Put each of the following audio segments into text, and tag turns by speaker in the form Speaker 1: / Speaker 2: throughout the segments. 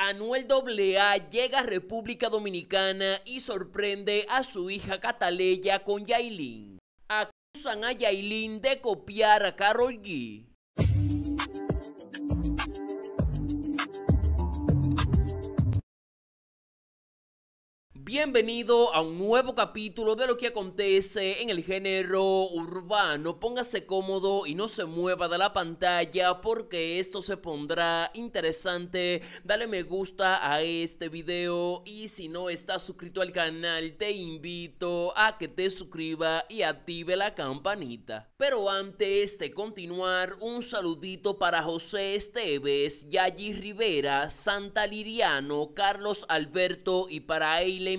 Speaker 1: Anuel AA llega a República Dominicana y sorprende a su hija Cataleya con Yailin. Acusan a Yailin de copiar a Carol G. Bienvenido a un nuevo capítulo de lo que acontece en el género urbano. Póngase cómodo y no se mueva de la pantalla porque esto se pondrá interesante. Dale me gusta a este video y si no estás suscrito al canal te invito a que te suscriba y active la campanita. Pero antes de continuar, un saludito para José Esteves, Yayi Rivera, Santa Liriano, Carlos Alberto y para Eileen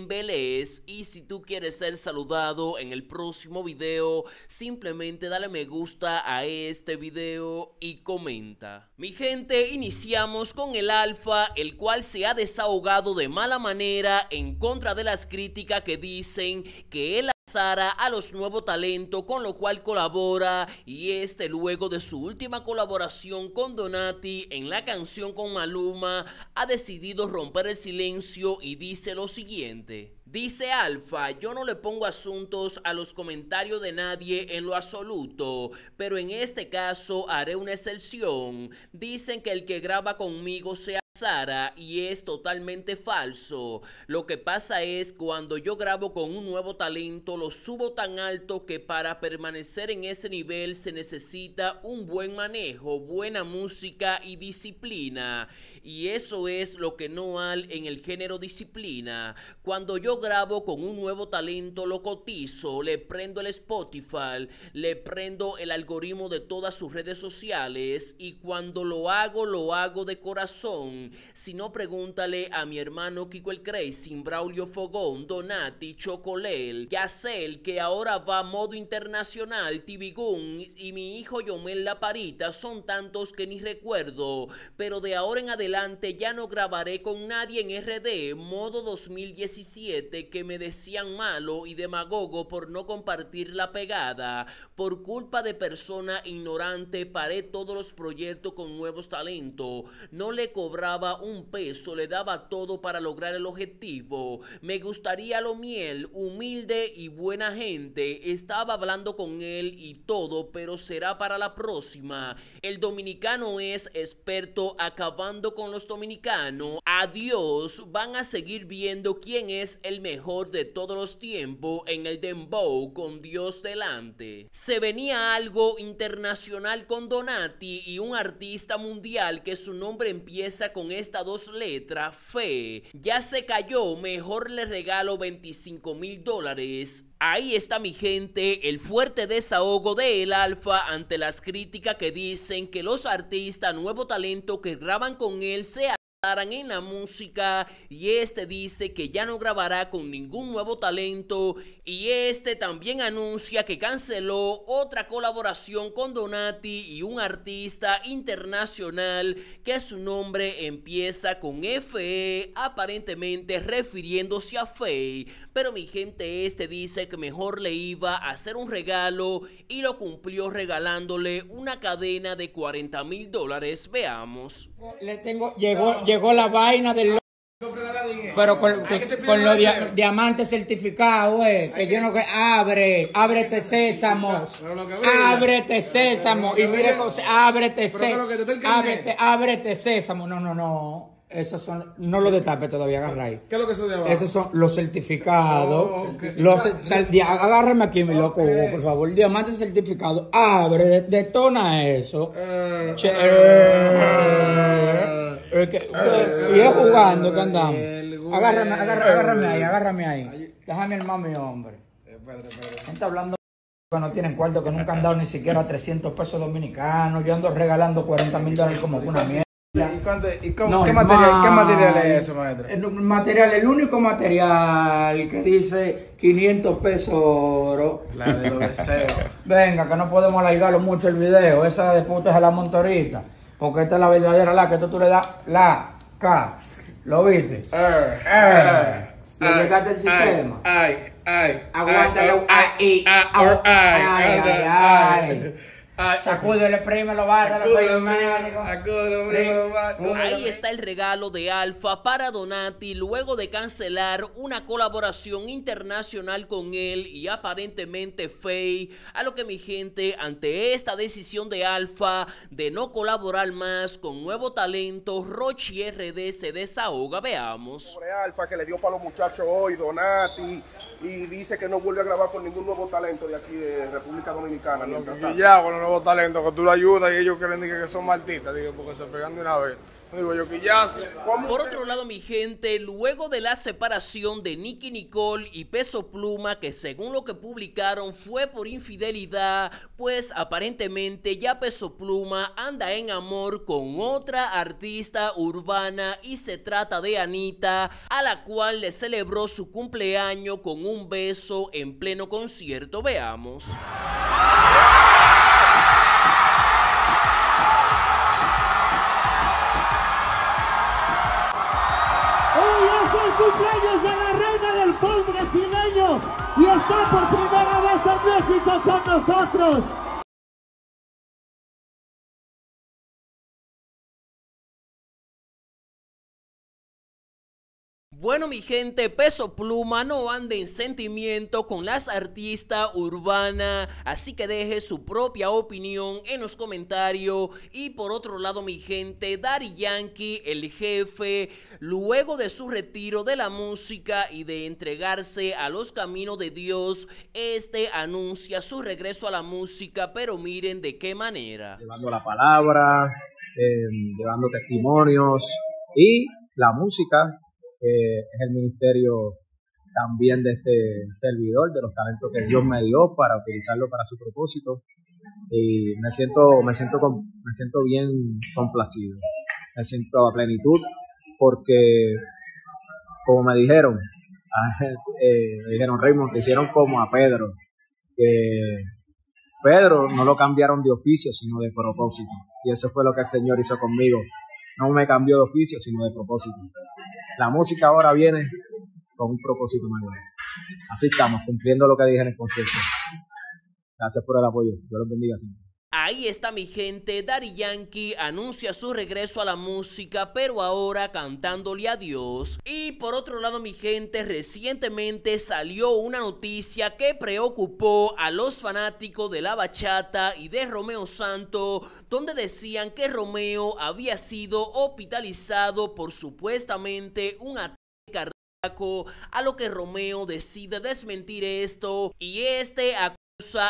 Speaker 1: y si tú quieres ser saludado en el próximo video, simplemente dale me gusta a este video y comenta. Mi gente, iniciamos con el alfa, el cual se ha desahogado de mala manera en contra de las críticas que dicen que él Sara a los nuevos talentos con lo cual colabora y este luego de su última colaboración con Donati en la canción con Maluma ha decidido romper el silencio y dice lo siguiente. Dice Alfa, yo no le pongo asuntos a los comentarios de nadie en lo absoluto, pero en este caso haré una excepción. Dicen que el que graba conmigo se Sara y es totalmente falso. Lo que pasa es cuando yo grabo con un nuevo talento lo subo tan alto que para permanecer en ese nivel se necesita un buen manejo, buena música y disciplina. Y eso es lo que no hay en el género disciplina. Cuando yo grabo con un nuevo talento lo cotizo, le prendo el Spotify, le prendo el algoritmo de todas sus redes sociales y cuando lo hago lo hago de corazón si no, pregúntale a mi hermano Kiko el Crazy, Braulio Fogón, Donati, Chocolel, Yacel, que ahora va a modo internacional, Tibigun y mi hijo Yomel La Parita son tantos que ni recuerdo. Pero de ahora en adelante ya no grabaré con nadie en RD, modo 2017, que me decían malo y demagogo por no compartir la pegada. Por culpa de persona ignorante paré todos los proyectos con nuevos talentos. No le cobraba un peso, le daba todo para lograr el objetivo. Me gustaría lo miel, humilde y buena gente. Estaba hablando con él y todo, pero será para la próxima. El dominicano es experto acabando con los dominicanos. Adiós, van a seguir viendo quién es el mejor de todos los tiempos en el dembow con Dios delante. Se venía algo internacional con Donati y un artista mundial que su nombre empieza con con estas dos letras, fe, ya se cayó, mejor le regalo 25 mil dólares. Ahí está mi gente, el fuerte desahogo de El Alfa ante las críticas que dicen que los artistas, nuevo talento que graban con él, se en la música y este dice que ya no grabará con ningún nuevo talento y este también anuncia que canceló otra colaboración con Donati y un artista internacional que su nombre empieza con FE aparentemente refiriéndose a Faye pero mi gente este dice que mejor le iba a hacer un regalo y lo cumplió regalándole una cadena de 40 mil dólares veamos
Speaker 2: le tengo llegó llegó la vaina del... Pero con, los diamantes certificados, güey, eh, que yo no que abre, ábrete sésamo, ábrete sésamo, y mire, ábrete sésamo, ábrete, sésamo, no, no, no. Esos son, no lo destape todavía, agarra ahí. ¿Qué es lo que eso de Esos son los certificados. Oh, agárrame aquí, mi loco, por favor. Diamante certificado. Abre, detona eso. Eh, eh, y es ah, pues, ah, ah, jugando que andamos. Agárrame, agárrame, agárrame ahí, agárrame ahí. Déjame el mami, hombre. Eh, Gente hablando que no tienen cuarto, que nunca han dado ni siquiera 300 pesos dominicanos. Yo ando regalando 40 mil dólares como una mierda. ¿Y, ¿qué, material, es eso, maestro? El material, el único material que dice 500 pesos oro. La de los deseos. Venga, que no podemos alargarlo mucho el video. Esa de puta es a la montorita. Porque esta es la verdadera la que tú, tú le das la K. ¿Lo viste? Eh, eh. Le llegaste el sistema. Ay, ay. Aguántalo. Ay, ay, ay, ay. ay, ay, ay. Ah, lo Ahí
Speaker 1: está el regalo de Alfa para Donati luego de cancelar una colaboración internacional con él y aparentemente Faye. A lo que mi gente, ante esta decisión de Alfa de no colaborar más con nuevo talento, Rochi RD se desahoga. Veamos. Sobre Alfa que le dio para los muchachos hoy, Donati y dice que no vuelve a grabar con ningún nuevo talento de aquí de República Dominicana.
Speaker 2: ya, bueno, no Talento que tú ayudas y ellos creen que son porque se pegan de una vez. ya Por
Speaker 1: otro lado, mi gente, luego de la separación de Nicky Nicole y Peso Pluma, que según lo que publicaron fue por infidelidad, pues aparentemente ya Peso Pluma anda en amor con otra artista urbana y se trata de Anita, a la cual le celebró su cumpleaños con un beso en pleno concierto. Veamos.
Speaker 2: está por primera vez en México con nosotros. Bueno, mi gente, Peso Pluma no ande en sentimiento
Speaker 1: con las artistas urbanas, así que deje su propia opinión en los comentarios. Y por otro lado, mi gente, Dari Yankee, el jefe, luego de su retiro de la música y de entregarse a los caminos de Dios, este anuncia su regreso a la música, pero miren de qué manera.
Speaker 2: Llevando la palabra, em, llevando testimonios y la música es el ministerio también de este servidor, de los talentos que Dios me dio para utilizarlo para su propósito. Y me siento, me siento, me siento bien complacido, me siento a plenitud porque, como me dijeron, eh, me dijeron Raymond, que hicieron como a Pedro, que Pedro no lo cambiaron de oficio, sino de propósito. Y eso fue lo que el Señor hizo conmigo. No me cambió de oficio, sino de propósito. La música ahora viene con un propósito mayor. Así estamos, cumpliendo lo que dije en el concierto. Gracias por el apoyo. Dios los bendiga siempre.
Speaker 1: Ahí está mi gente, Dari Yankee anuncia su regreso a la música, pero ahora cantándole adiós. Y por otro lado mi gente, recientemente salió una noticia que preocupó a los fanáticos de la bachata y de Romeo Santo, donde decían que Romeo había sido hospitalizado por supuestamente un ataque cardíaco, a lo que Romeo decide desmentir esto y este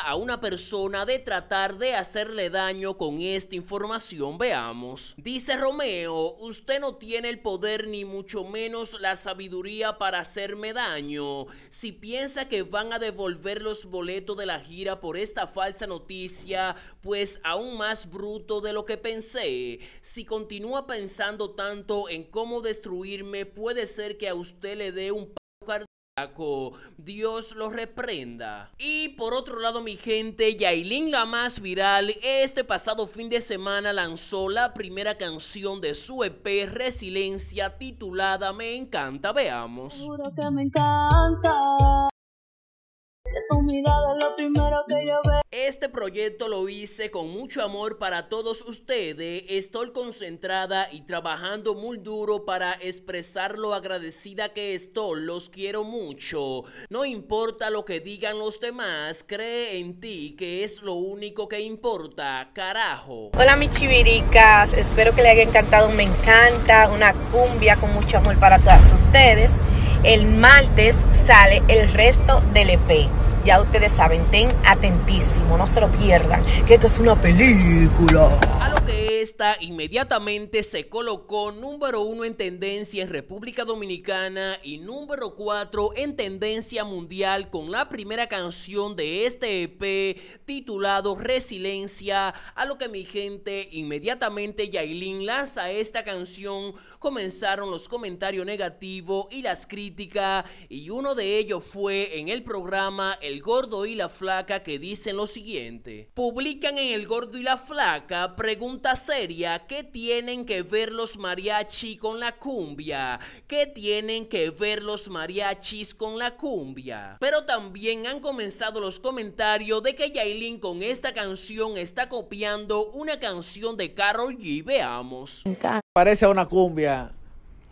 Speaker 1: a una persona de tratar de hacerle daño con esta información. Veamos. Dice Romeo, usted no tiene el poder ni mucho menos la sabiduría para hacerme daño. Si piensa que van a devolver los boletos de la gira por esta falsa noticia, pues aún más bruto de lo que pensé. Si continúa pensando tanto en cómo destruirme, puede ser que a usted le dé un paro Dios lo reprenda. Y por otro lado, mi gente, Yailin la más viral, este pasado fin de semana lanzó la primera canción de su EP Resiliencia titulada Me encanta, veamos. que me encanta. Este proyecto lo hice con mucho amor para todos ustedes. Estoy concentrada y trabajando muy duro para expresar lo agradecida que estoy. Los quiero mucho. No importa lo que digan los demás, cree en ti que es lo único que importa. Carajo. Hola mis chiviricas, espero que les haya encantado. Me encanta una cumbia con mucho amor para todas ustedes. El martes sale el resto del EP ya ustedes saben, ten atentísimo, no se lo pierdan, que esto es una película. A lo que esta inmediatamente se colocó número uno en tendencia en República Dominicana y número cuatro en tendencia mundial con la primera canción de este EP titulado Resiliencia. A lo que mi gente inmediatamente Yailin lanza esta canción comenzaron los comentarios negativos y las críticas y uno de ellos fue en el programa El Gordo y la Flaca que dicen lo siguiente. Publican en El Gordo y la Flaca pregunta seria, ¿qué tienen que ver los mariachi con la cumbia? ¿Qué tienen que ver los mariachis con la cumbia? Pero también han comenzado los comentarios de que Yailin con esta canción está copiando una canción de Carol G. Veamos
Speaker 2: parece a una cumbia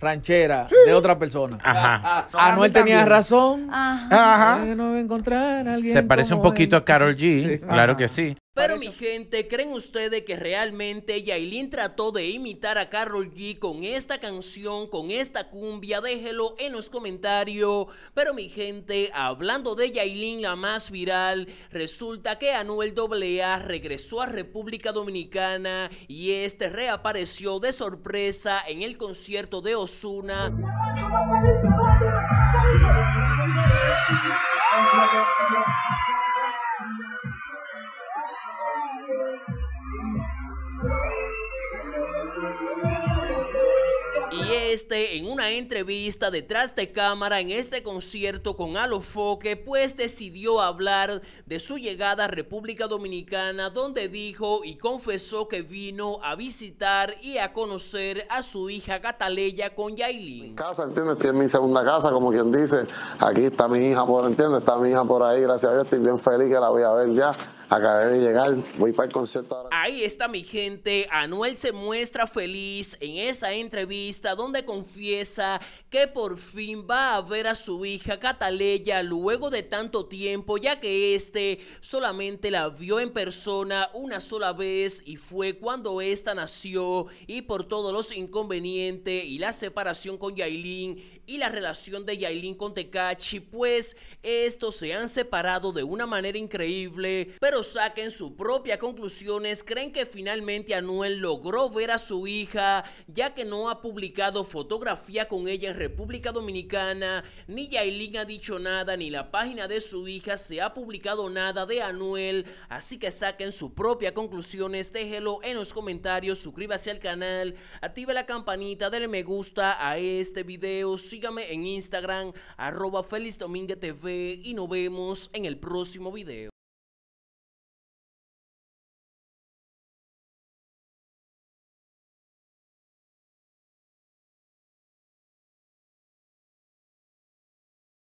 Speaker 2: ranchera de otra persona. Ajá. Anuel ah, ah, ah, tenía razón.
Speaker 1: Ajá. no
Speaker 2: encontrar
Speaker 1: a alguien Se parece un poquito a
Speaker 2: Carol G, claro que sí.
Speaker 1: Pero mi gente, ¿creen ustedes que realmente Yailin trató de imitar a Carol G con esta canción, con esta cumbia? Déjelo en los comentarios. Pero mi gente, hablando de Yailin, la más viral, resulta que Anuel AA regresó a República Dominicana y este reapareció de sorpresa en el concierto de Osuna. Y este, en una entrevista detrás de cámara en este concierto con Alofoque, pues decidió hablar de su llegada a República Dominicana, donde dijo y confesó que vino a visitar y a conocer a su hija Cataleya con Yailin. Casa, ¿entiendes? Tiene mi segunda casa, como quien dice. Aquí está mi hija, por, ¿entiendes? Está mi hija por ahí, gracias a Dios. Estoy bien feliz que la voy a ver ya. Acabé de llegar, voy para el concierto ahora. Ahí está mi gente, Anuel se muestra feliz en esa entrevista donde confiesa que por fin va a ver a su hija Cataleya luego de tanto tiempo, ya que este solamente la vio en persona una sola vez y fue cuando esta nació y por todos los inconvenientes y la separación con Yailin y la relación de Yailin con Tekachi, pues estos se han separado de una manera increíble, pero saquen su propia conclusiones, creen que finalmente Anuel logró ver a su hija, ya que no ha publicado fotografía con ella en República Dominicana, ni Yailin ha dicho nada, ni la página de su hija se ha publicado nada de Anuel, así que saquen su propia conclusiones, déjelo en los comentarios, suscríbase al canal, active la campanita, denle me gusta a este video, sígame en Instagram, arroba Feliz TV y nos vemos
Speaker 2: en el próximo video.